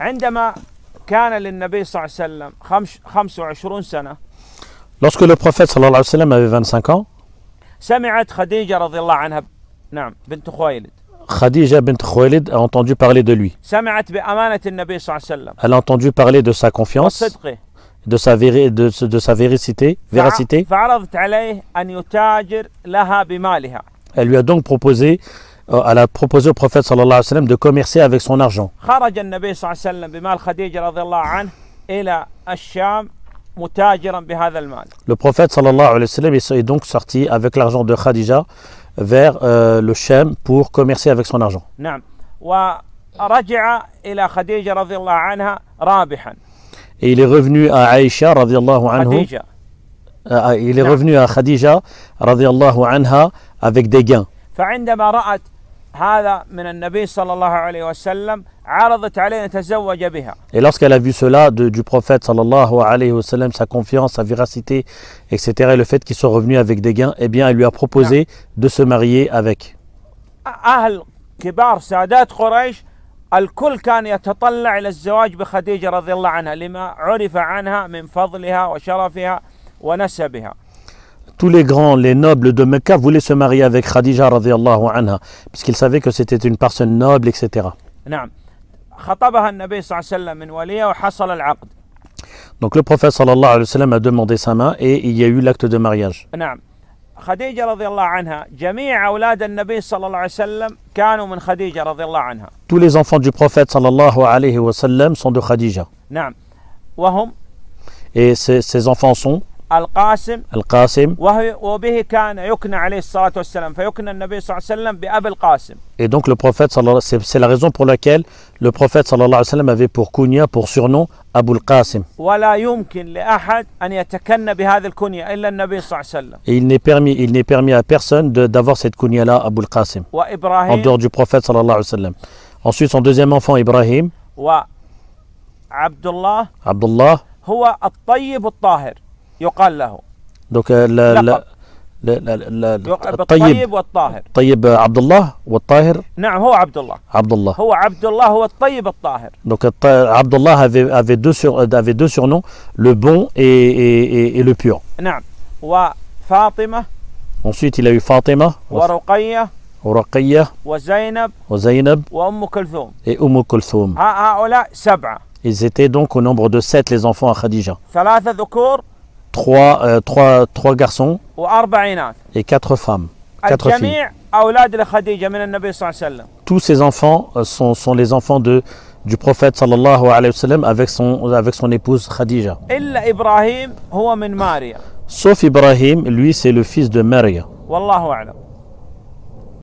عندما كان للنبي صلى الله عليه وسلم 25 سنة Lorsque le prophète صلى الله عليه وسلم avait 25 ans سمعت خديجة رضي الله عنها نعم بنت خويلد Khadija bint Khuwailid a entendu parler de lui. سمعت النبي صلى الله عليه وسلم Elle a entendu parler de sa confiance, de sa, véri, de, de sa véracité. فعرضت عليه يتاجر لها بمالها Elle lui a donc proposé à euh, la proposé au prophète sallallahu alayhi wa sallam de commercer avec son argent. Le prophète sallallahu alayhi wa sallam est donc sorti avec l'argent de Khadija vers euh, le Shem pour commercer avec son argent. Et il est revenu à Aïcha anhu. Khadija. Euh, il est revenu à Khadija anha avec des gains. فعندما رأت هذا من النبي صلى الله عليه وسلم عرضت عليه ان يتزوج بها. Et lorsqu'elle a vu cela de, du prophète صلى الله عليه وسلم, sa confiance, sa véracité, etc., et le fait qu'il soit revenu avec des gains, eh bien, elle lui a proposé نعم. de se marier avec. أهل كبار سادات قريش الكل كان يتطلع الى الزواج بخديجه رضي الله عنها لما عرف عنها من فضلها وشرفها ونسبها. tous les grands, les nobles de Mecca voulaient se marier avec Khadija radiallahu anha, puisqu'ils savaient que c'était une personne noble, etc. Donc le prophète sallallahu alayhi wa sallam a demandé sa main et il y a eu l'acte de mariage. Tous les enfants du prophète sallallahu alayhi wa sallam sont de Khadija. Hum? Et ces enfants sont Al-Qasim. Et donc le prophète c'est la raison pour laquelle le prophète sallallahu alayhi wa sallam avait pour kunya pour surnom Abu al-Qasim. Et il n'est permis il n'est permis à personne d'avoir cette kunya là Abu al-Qasim. en dehors du prophète sallallahu alayhi wa sallam. Ensuite son deuxième enfant Ibrahim. Abdullah. Abdullah. يقال له دوك الطيب والطاهر طيب عبد الله والطاهر نعم هو عبد الله عبد الله هو عبد الله هو الطيب الطاهر donc عبد الله avait deux sur avait deux surnoms le bon et et, et le pur نعم وفاطمه ensuite il a eu Fatima ورقيه ورقيه وزينب وزينب وام كلثوم et ام كلثوم هؤلاء سبعه ils étaient donc au nombre de sept les enfants à Khadija ثلاثه ذكور trois, euh, trois, trois garçons et quatre femmes, quatre filles. Tous ces enfants euh, sont, sont les enfants de, du prophète sallallahu alayhi wa sallam avec son, avec son épouse Khadija. Sauf Ibrahim, lui c'est le fils de Maria.